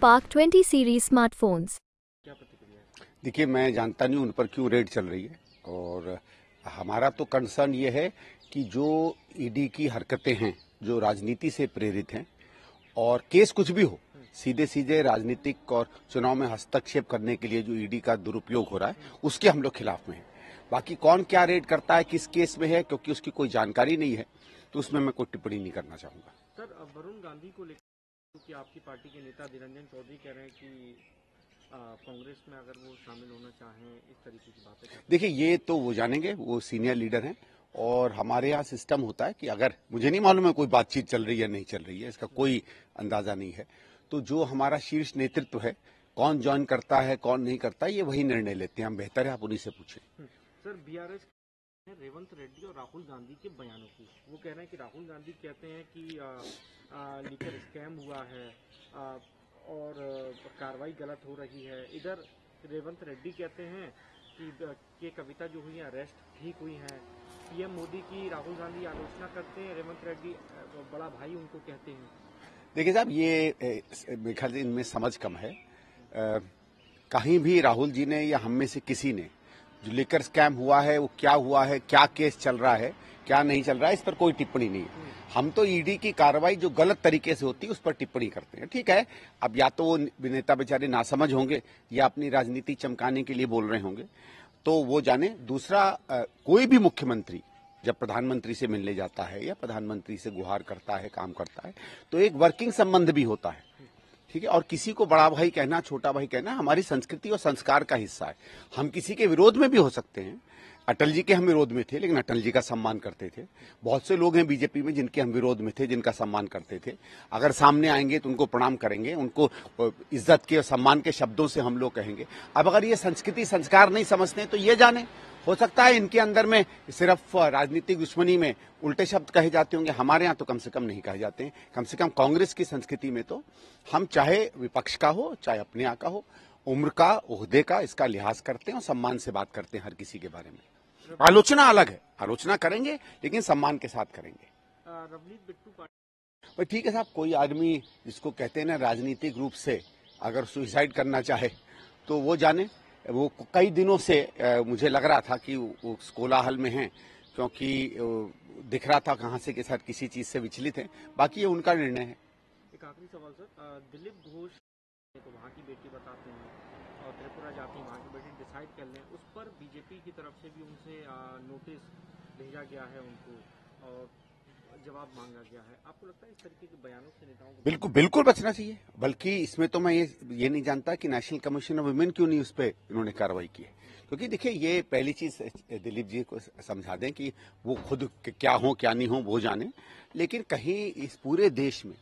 बाग 20 series smartphones देखिए मैं जानता नहीं उन पर क्यों रेट चल रही है और हमारा तो कंसर्न ये है कि जो ईडी e की हरकतें हैं जो राजनीति से प्रेरित हैं और केस कुछ भी हो सीधे सीधे राजनीतिक और चुनाव में हस्तक्षेप करने के लिए जो ईडी e का दुरुपयोग हो रहा है उसके हम लोग खिलाफ में हैं बाकी कौन क्या रेड करता है किस केस में है क्योंकि उसकी कोई जानकारी नहीं है तो उसमें मैं कोई टिप्पणी नहीं करना चाहूंगा सर वरुण गांधी को कि आपकी पार्टी के नेता निरंजन चौधरी कह रहे हैं कि कांग्रेस में अगर वो शामिल होना चाहें इस तरीके की बातें देखिए ये तो वो जानेंगे वो सीनियर लीडर हैं और हमारे यहाँ सिस्टम होता है कि अगर मुझे नहीं मालूम है कोई बातचीत चल रही है नहीं चल रही है इसका कोई अंदाजा नहीं है तो जो हमारा शीर्ष नेतृत्व है कौन ज्वाइन करता है कौन नहीं करता ये वही निर्णय लेते हैं हम बेहतर है आप उन्हीं से पूछें हम्म। सर बीआरएस रेवंत रेड्डी और राहुल गांधी के बयानों की वो कह रहे हैं कि राहुल गांधी कहते हैं कि लीकर स्कैम हुआ है आ, और कार्रवाई गलत हो रही है इधर रेवंत रेड्डी कहते हैं कि के कविता जो हुई है अरेस्ट ठीक हुई है पीएम मोदी की राहुल गांधी आलोचना करते हैं रेवंत रेड्डी बड़ा भाई उनको कहते हैं देखिए साहब ये मेरे इनमें समझ कम है आ, कहीं भी राहुल जी ने या हम में से किसी ने जो लेकर स्कैम हुआ है वो क्या हुआ है क्या केस चल रहा है क्या नहीं चल रहा है इस पर कोई टिप्पणी नहीं है हम तो ईडी e की कार्रवाई जो गलत तरीके से होती है उस पर टिप्पणी करते हैं ठीक है अब या तो वो नेता बेचारे नासमझ होंगे या अपनी राजनीति चमकाने के लिए बोल रहे होंगे तो वो जाने दूसरा कोई भी मुख्यमंत्री जब प्रधानमंत्री से मिलने जाता है या प्रधानमंत्री से गुहार करता है काम करता है तो एक वर्किंग संबंध भी होता है ठीक है और किसी को बड़ा भाई कहना छोटा भाई कहना हमारी संस्कृति और संस्कार का हिस्सा है हम किसी के विरोध में भी हो सकते हैं अटल जी के हम विरोध में थे लेकिन अटल जी का सम्मान करते थे बहुत से लोग हैं बीजेपी में जिनके हम विरोध में थे जिनका सम्मान करते थे अगर सामने आएंगे तो उनको प्रणाम करेंगे उनको इज्जत के और सम्मान के शब्दों से हम लोग कहेंगे अब अगर ये संस्कृति संस्कार नहीं समझते तो ये जाने हो सकता है इनके अंदर में सिर्फ राजनीतिक दुश्मनी में उल्टे शब्द कहे जाते होंगे हमारे यहाँ तो कम से कम नहीं कहे जाते कम से कम कांग्रेस की संस्कृति में तो हम चाहे विपक्ष का हो चाहे अपने यहाँ का हो उम्र का उहदे का इसका लिहाज करते हैं और सम्मान से बात करते हैं हर किसी के बारे में आलोचना अलग है आलोचना करेंगे लेकिन सम्मान के साथ करेंगे भाई ठीक है साहब कोई आदमी जिसको कहते हैं ना राजनीतिक रूप से अगर सुसाइड करना चाहे तो वो जाने वो कई दिनों से मुझे लग रहा था कि वो कोलाहल में है क्योंकि दिख रहा था कहाँ से के साथ किसी चीज से विचलित है बाकी ये उनका निर्णय है एक आखिरी सवाल सर दिलीप घोष तो वहाँ की बेटी बताते हैं और त्रिपुरा जाती है वहाँ की बेटी डिसाइड कर लें उस पर बीजेपी की तरफ से भी उनसे नोटिस भेजा गया है उनको और जवाब मांगा गया है आपको लगता है इस तरीके के बयानों से नेताओं को बिल्कुल बिल्कुल बचना चाहिए बल्कि इसमें तो मैं ये ये नहीं जानता कि नेशनल कमीशन ऑफ वुमेन क्यों नहीं उस पर इन्होंने कार्रवाई की है क्योंकि देखिए ये पहली चीज दिलीप जी को समझा दें कि वो खुद क्या हो क्या नहीं हो वो जाने लेकिन कहीं इस पूरे देश में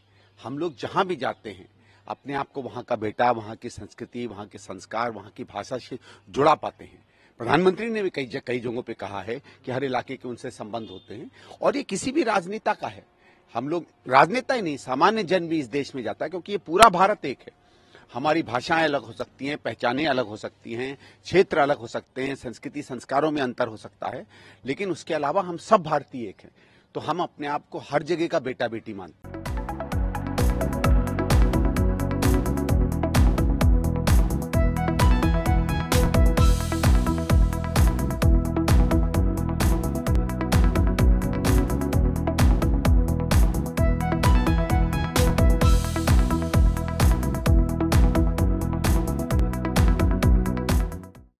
हम लोग जहां भी जाते हैं अपने आप को वहाँ का बेटा वहाँ की संस्कृति वहाँ के संस्कार वहाँ की भाषा से जुड़ा पाते हैं प्रधानमंत्री ने भी कई कई जगहों पे कहा है कि हर इलाके के उनसे संबंध होते हैं और ये किसी भी राजनेता का है हम लोग राजनेता ही नहीं सामान्य जन भी इस देश में जाता है क्योंकि ये पूरा भारत एक है हमारी भाषाएं अलग हो सकती हैं पहचानें अलग हो सकती हैं क्षेत्र अलग हो सकते हैं संस्कृति संस्कारों में अंतर हो सकता है लेकिन उसके अलावा हम सब भारतीय एक हैं तो हम अपने आप को हर जगह का बेटा बेटी मानते हैं